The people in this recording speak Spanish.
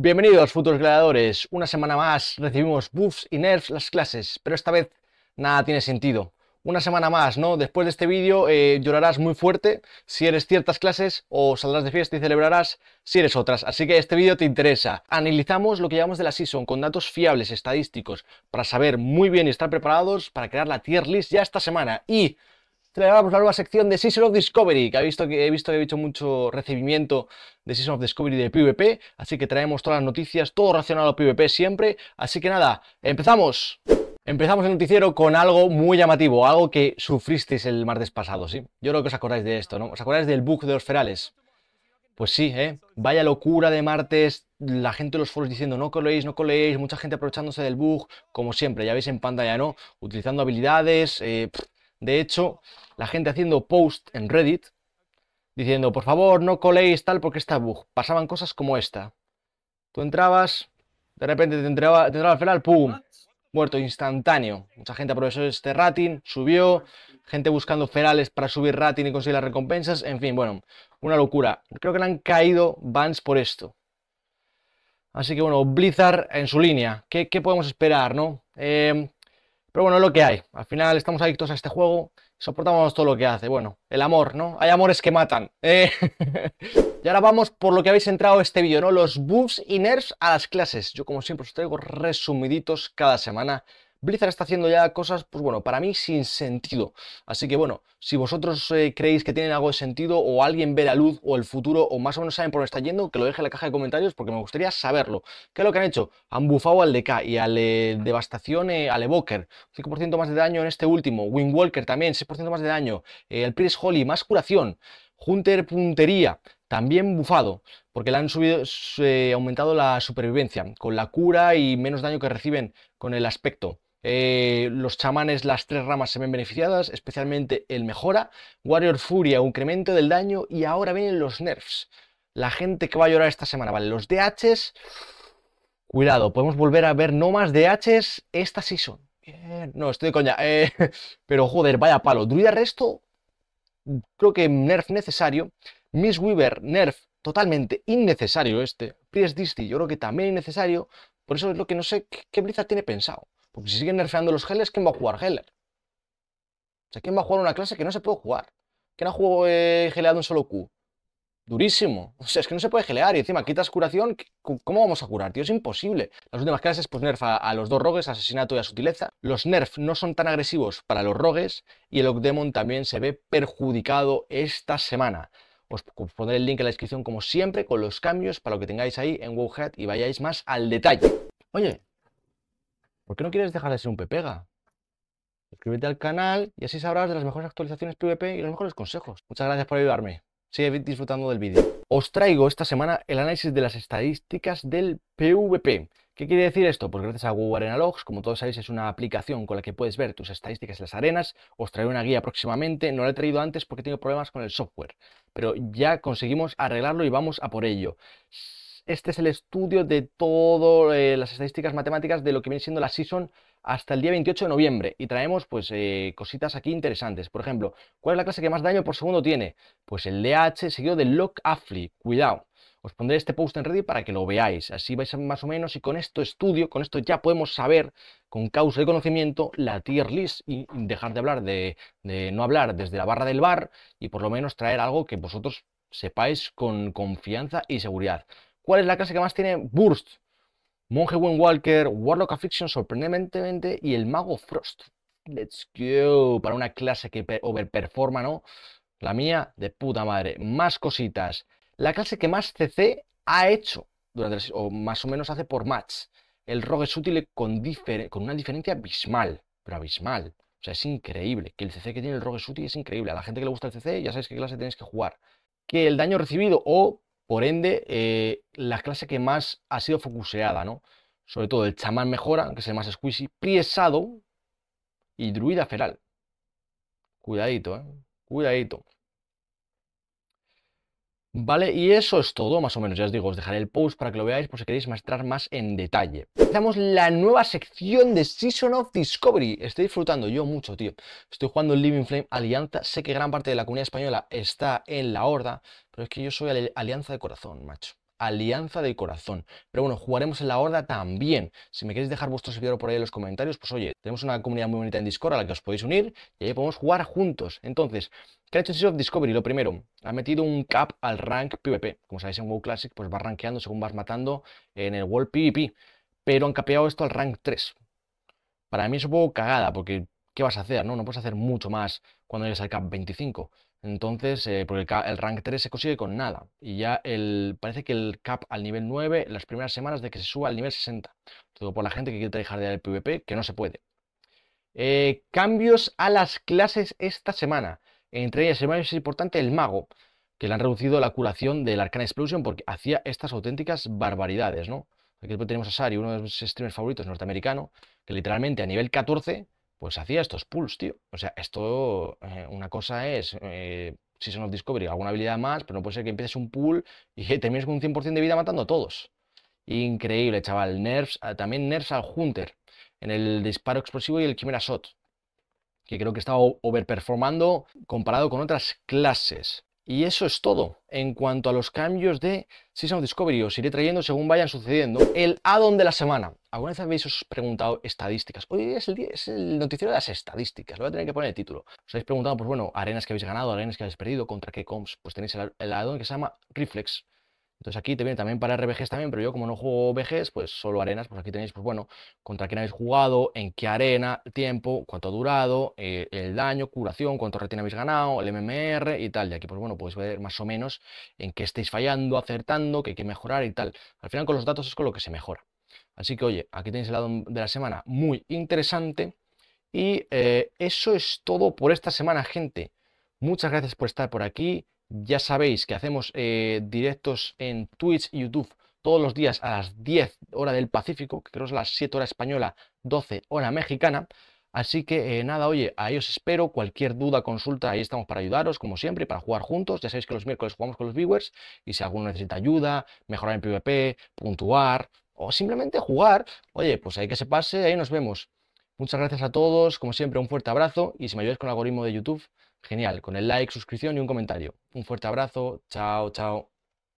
Bienvenidos, futuros gladiadores. Una semana más recibimos buffs y nerfs las clases, pero esta vez nada tiene sentido. Una semana más, ¿no? Después de este vídeo eh, llorarás muy fuerte si eres ciertas clases o saldrás de fiesta y celebrarás si eres otras. Así que este vídeo te interesa. Analizamos lo que llevamos de la season con datos fiables, estadísticos, para saber muy bien y estar preparados para crear la tier list ya esta semana. Y a la nueva sección de Season of Discovery, que he visto que he visto mucho recibimiento de Season of Discovery de PvP, así que traemos todas las noticias, todo relacionado a PvP siempre, así que nada, empezamos. Empezamos el noticiero con algo muy llamativo, algo que sufristeis el martes pasado, ¿sí? Yo creo que os acordáis de esto, ¿no? ¿Os acordáis del bug de los ferales? Pues sí, ¿eh? Vaya locura de martes, la gente de los foros diciendo no coléis, no coléis, mucha gente aprovechándose del bug, como siempre, ya veis en pantalla, ¿no? Utilizando habilidades, eh, de hecho, la gente haciendo post en Reddit diciendo, por favor, no coléis tal porque está bug. Pasaban cosas como esta. Tú entrabas, de repente te entraba, el entraba al ¡pum! Muerto instantáneo. Mucha gente aprovechó este rating, subió, gente buscando ferales para subir rating y conseguir las recompensas. En fin, bueno, una locura. Creo que le han caído bans por esto. Así que bueno, Blizzard en su línea. ¿Qué, qué podemos esperar, no? Eh, pero bueno, lo que hay. Al final estamos adictos a este juego, soportamos todo lo que hace. Bueno, el amor, ¿no? Hay amores que matan. ¿eh? y ahora vamos por lo que habéis entrado este vídeo, ¿no? Los buffs y nerfs a las clases. Yo como siempre os traigo resumiditos cada semana Blizzard está haciendo ya cosas, pues bueno, para mí sin sentido. Así que bueno, si vosotros eh, creéis que tienen algo de sentido o alguien ve la luz o el futuro o más o menos saben por dónde está yendo, que lo deje en la caja de comentarios porque me gustaría saberlo. ¿Qué es lo que han hecho? Han bufado al DK y al eh, Devastación, eh, al Evoker. 5% más de daño en este último. Windwalker también, 6% más de daño. el Priest Holly, más curación. Hunter Puntería, también bufado, porque le han subido, aumentado la supervivencia, con la cura y menos daño que reciben con el aspecto. Eh, los chamanes, las tres ramas se ven beneficiadas, especialmente el mejora. Warrior Furia, un incremento del daño. Y ahora vienen los nerfs. La gente que va a llorar esta semana, ¿vale? Los DHs. Cuidado, podemos volver a ver no más DHs esta season. No, estoy de coña. Eh, pero joder, vaya palo. Druida Resto, creo que nerf necesario. Miss Weaver, nerf totalmente innecesario este. Priest Disty, yo creo que también innecesario. Por eso es lo que no sé qué Blizzard tiene pensado. Porque si siguen nerfeando los Hellers, ¿quién va a jugar Heller? O sea, ¿quién va a jugar una clase que no se puede jugar? ¿Quién ha jugado eh, geleado un solo Q? Durísimo. O sea, es que no se puede gelear y encima quitas curación. ¿Cómo vamos a curar, tío? Es imposible. Las últimas clases, pues nerfa a, los dos rogues, asesinato y a sutileza. Los nerf no son tan agresivos para los rogues y el Ogdemon también se ve perjudicado esta semana. Os pondré el link en la descripción como siempre con los cambios para lo que tengáis ahí en Wowhead y vayáis más al detalle. Oye, ¿Por qué no quieres dejar de ser un pepega? Suscríbete al canal y así sabrás de las mejores actualizaciones PvP y los mejores consejos. Muchas gracias por ayudarme. Sigue disfrutando del vídeo. Os traigo esta semana el análisis de las estadísticas del PvP. ¿Qué quiere decir esto? Pues gracias a Google Arena Logs, como todos sabéis, es una aplicación con la que puedes ver tus estadísticas en las arenas. Os traigo una guía próximamente. No la he traído antes porque tengo problemas con el software. Pero ya conseguimos arreglarlo y vamos a por ello. Este es el estudio de todas eh, las estadísticas matemáticas de lo que viene siendo la season hasta el día 28 de noviembre. Y traemos pues eh, cositas aquí interesantes. Por ejemplo, ¿cuál es la clase que más daño por segundo tiene? Pues el DH seguido de Lock Affley. Cuidado. Os pondré este post en Reddit para que lo veáis. Así vais más o menos y con esto estudio, con esto ya podemos saber con causa de conocimiento la tier list y dejar de hablar de no hablar desde la barra del bar y por lo menos traer algo que vosotros sepáis con confianza y seguridad. ¿Cuál es la clase que más tiene Burst? Monje Windwalker, Walker, Warlock Affliction sorprendentemente y el Mago Frost. Let's go. Para una clase que overperforma, ¿no? La mía, de puta madre. Más cositas. La clase que más CC ha hecho durante o más o menos hace por match. El rogue es útil con, una diferencia abismal, pero abismal. O sea, es increíble. Que el CC que tiene el rogue es útil es increíble. A la gente que le gusta el CC, ya sabéis qué clase tenéis que jugar. Que el daño recibido o por ende, eh, la clase que más ha sido focuseada, ¿no? Sobre todo el chamán mejora, que es el más squishy, priesado y druida feral. Cuidadito, ¿eh? Cuidadito. ¿Vale? Y eso es todo, más o menos. Ya os digo, os dejaré el post para que lo veáis por si queréis mostrar más en detalle. Empezamos la nueva sección de Season of Discovery. Estoy disfrutando yo mucho, tío. Estoy jugando Living Flame Alianza. Sé que gran parte de la comunidad española está en la horda, pero es que yo soy Alianza de corazón, macho. Alianza del Corazón. Pero bueno, jugaremos en la Horda también. Si me queréis dejar vuestro servidor por ahí en los comentarios, pues oye, tenemos una comunidad muy bonita en Discord a la que os podéis unir y ahí podemos jugar juntos. Entonces, ¿qué ha hecho of Discovery? Lo primero, ha metido un cap al rank PvP. Como sabéis, en WoW Classic pues vas rankeando según vas matando en el World PvP. Pero han capeado esto al rank 3. Para mí es un poco cagada, porque ¿qué vas a hacer? No, no puedes hacer mucho más cuando llegues al cap 25. Entonces, eh, porque el, rank 3 se consigue con nada. Y ya el, parece que el cap al nivel 9, las primeras semanas de que se suba al nivel 60. Todo por la gente que quiere dejar de el PvP, que no se puede. Eh, cambios a las clases esta semana. Entre ellas, el más importante, el mago, que le han reducido la curación del Arcana Explosion porque hacía estas auténticas barbaridades, ¿no? Aquí tenemos a Sari, uno de los streamers favoritos norteamericano, que literalmente a nivel 14 pues hacía estos pulls, tío. O sea, esto, eh, una cosa es eh, si Season of Discovery, alguna habilidad más, pero no puede ser que empieces un pull y termines con un 100% de vida matando a todos. Increíble, chaval. Nerfs, ah, también nerfs al Hunter en el disparo explosivo y el Chimera Shot, que creo que estaba overperformando comparado con otras clases. Y eso es todo en cuanto a los cambios de Season of Discovery. Os iré trayendo según vayan sucediendo el addon de la semana. ¿Alguna vez habéis preguntado estadísticas? Hoy es el, día, es el noticiero de las estadísticas. Lo voy a tener que poner el título. Os habéis preguntado, pues bueno, arenas que habéis ganado, arenas que habéis perdido, contra qué comps. Pues tenéis el, el addon que se llama Reflex entonces aquí te viene también para RBGs también, pero yo como no juego BGs, pues solo arenas, pues aquí tenéis, pues bueno, contra quién habéis jugado, en qué arena, tiempo, cuánto ha durado, eh, el daño, curación, cuánto retina habéis ganado, el MMR y tal. Y aquí, pues bueno, podéis ver más o menos en qué estáis fallando, acertando, qué hay que mejorar y tal. Al final con los datos es con lo que se mejora. Así que oye, aquí tenéis el lado de la semana muy interesante. Y eh, eso es todo por esta semana, gente. Muchas gracias por estar por aquí. Ya sabéis que hacemos eh, directos en Twitch y YouTube todos los días a las 10 hora del Pacífico, que creo es las 7 horas española, 12 hora mexicana. Así que eh, nada, oye, ahí os espero. Cualquier duda, consulta, ahí estamos para ayudaros, como siempre, para jugar juntos. Ya sabéis que los miércoles jugamos con los viewers y si alguno necesita ayuda, mejorar en PvP, puntuar o simplemente jugar, oye, pues ahí que se pase, ahí nos vemos. Muchas gracias a todos, como siempre, un fuerte abrazo y si me ayudáis con el algoritmo de YouTube, Genial, con el like, suscripción y un comentario. Un fuerte abrazo, chao, chao.